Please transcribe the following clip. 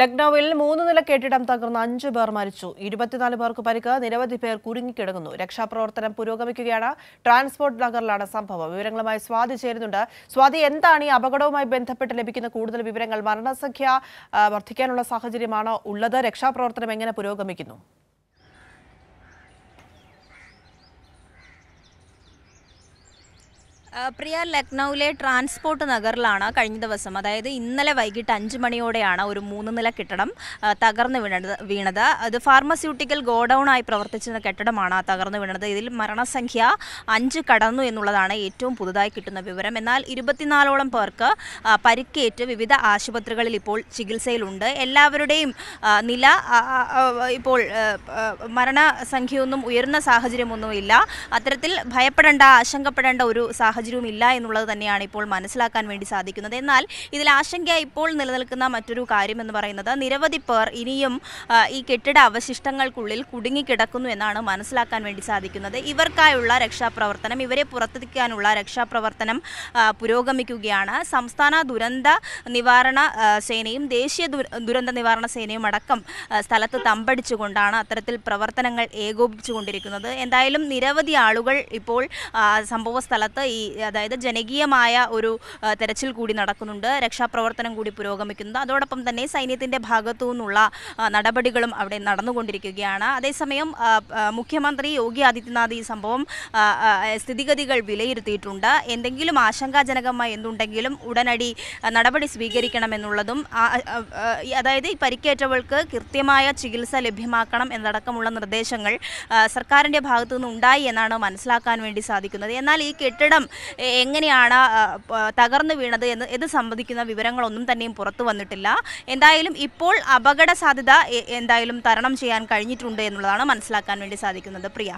ലക്നൌവിൽ മൂന്ന് നില കെട്ടിടം തകർന്ന് അഞ്ചു പേർ മരിച്ചു ഇരുപത്തിനാല് പേർക്ക് പരിക്ക് നിരവധി പേർ കുരുങ്ങിക്കിടക്കുന്നു രക്ഷാപ്രവർത്തനം പുരോഗമിക്കുകയാണ് ട്രാൻസ്പോർട്ട് നഗറിലാണ് സംഭവം വിവരങ്ങളുമായി സ്വാതി ചേരുന്നുണ്ട് സ്വാതി എന്താണ് ഈ അപകടവുമായി ബന്ധപ്പെട്ട് ലഭിക്കുന്ന കൂടുതൽ വിവരങ്ങൾ മരണസംഖ്യ വർദ്ധിക്കാനുള്ള സാഹചര്യമാണോ ഉള്ളത് രക്ഷാപ്രവർത്തനം എങ്ങനെ പുരോഗമിക്കുന്നു പ്രിയ ലക്നൌവിലെ ട്രാൻസ്പോർട്ട് നഗറിലാണ് കഴിഞ്ഞ ദിവസം അതായത് ഇന്നലെ വൈകിട്ട് അഞ്ച് മണിയോടെയാണ് ഒരു മൂന്ന് നില കെട്ടിടം തകർന്നു വീണത് വീണത് അത് ഫാർമസ്യൂട്ടിക്കൽ ഗോഡൌണായി പ്രവർത്തിച്ചിരുന്ന കെട്ടിടമാണ് തകർന്നു വീണത് ഇതിൽ മരണസംഖ്യ അഞ്ച് കടന്നു എന്നുള്ളതാണ് ഏറ്റവും പുതുതായി കിട്ടുന്ന വിവരം എന്നാൽ ഇരുപത്തിനാലോളം പേർക്ക് പരിക്കേറ്റ് വിവിധ ആശുപത്രികളിൽ ഇപ്പോൾ ചികിത്സയിലുണ്ട് എല്ലാവരുടെയും നില ഇപ്പോൾ മരണസംഖ്യയൊന്നും ഉയർന്ന സാഹചര്യമൊന്നുമില്ല അത്തരത്തിൽ ഭയപ്പെടേണ്ട ആശങ്കപ്പെടേണ്ട ഒരു സാഹചര്യം സാഹചര്യവും ഇല്ല എന്നുള്ളത് തന്നെയാണ് ഇപ്പോൾ മനസ്സിലാക്കാൻ വേണ്ടി സാധിക്കുന്നത് എന്നാൽ ഇതിൽ ആശങ്ക ഇപ്പോൾ നിലനിൽക്കുന്ന മറ്റൊരു കാര്യം എന്ന് പറയുന്നത് നിരവധി പേർ ഇനിയും ഈ കെട്ടിട അവശിഷ്ടങ്ങൾക്കുള്ളിൽ കുടുങ്ങിക്കിടക്കുന്നു എന്നാണ് മനസ്സിലാക്കാൻ വേണ്ടി സാധിക്കുന്നത് ഇവർക്കായുള്ള രക്ഷാപ്രവർത്തനം ഇവരെ പുറത്തെത്തിക്കാനുള്ള രക്ഷാപ്രവർത്തനം പുരോഗമിക്കുകയാണ് സംസ്ഥാന ദുരന്ത നിവാരണ സേനയും ദേശീയ ദുരന്ത നിവാരണ സേനയും അടക്കം സ്ഥലത്ത് തമ്പടിച്ചുകൊണ്ടാണ് അത്തരത്തിൽ പ്രവർത്തനങ്ങൾ ഏകോപിപ്പിച്ചുകൊണ്ടിരിക്കുന്നത് എന്തായാലും നിരവധി ആളുകൾ ഇപ്പോൾ സംഭവ സ്ഥലത്ത് ഈ അതായത് ജനകീയമായ ഒരു തെരച്ചിൽ കൂടി നടക്കുന്നുണ്ട് രക്ഷാപ്രവർത്തനം കൂടി പുരോഗമിക്കുന്നത് അതോടൊപ്പം തന്നെ സൈന്യത്തിൻ്റെ ഭാഗത്തു നിന്നുള്ള നടപടികളും അവിടെ നടന്നുകൊണ്ടിരിക്കുകയാണ് അതേസമയം മുഖ്യമന്ത്രി യോഗി ആദിത്യനാഥ് ഈ സംഭവം സ്ഥിതിഗതികൾ വിലയിരുത്തിയിട്ടുണ്ട് എന്തെങ്കിലും ആശങ്കാജനകമായി എന്തുണ്ടെങ്കിലും ഉടനടി നടപടി സ്വീകരിക്കണമെന്നുള്ളതും അതായത് ഈ പരിക്കേറ്റവൾക്ക് കൃത്യമായ ചികിത്സ ലഭ്യമാക്കണം എന്നടക്കമുള്ള നിർദ്ദേശങ്ങൾ സർക്കാരിൻ്റെ ഭാഗത്തു നിന്നുണ്ടായി എന്നാണ് മനസ്സിലാക്കാൻ വേണ്ടി സാധിക്കുന്നത് എന്നാൽ ഈ കെട്ടിടം എങ്ങനെയാണ് തകർന്നു വീണത് എന്ന് ഇത് സംബന്ധിക്കുന്ന വിവരങ്ങളൊന്നും തന്നെയും പുറത്തു വന്നിട്ടില്ല എന്തായാലും ഇപ്പോൾ അപകട സാധ്യത എന്തായാലും തരണം ചെയ്യാൻ കഴിഞ്ഞിട്ടുണ്ട് എന്നുള്ളതാണ് മനസ്സിലാക്കാൻ വേണ്ടി സാധിക്കുന്നത് പ്രിയ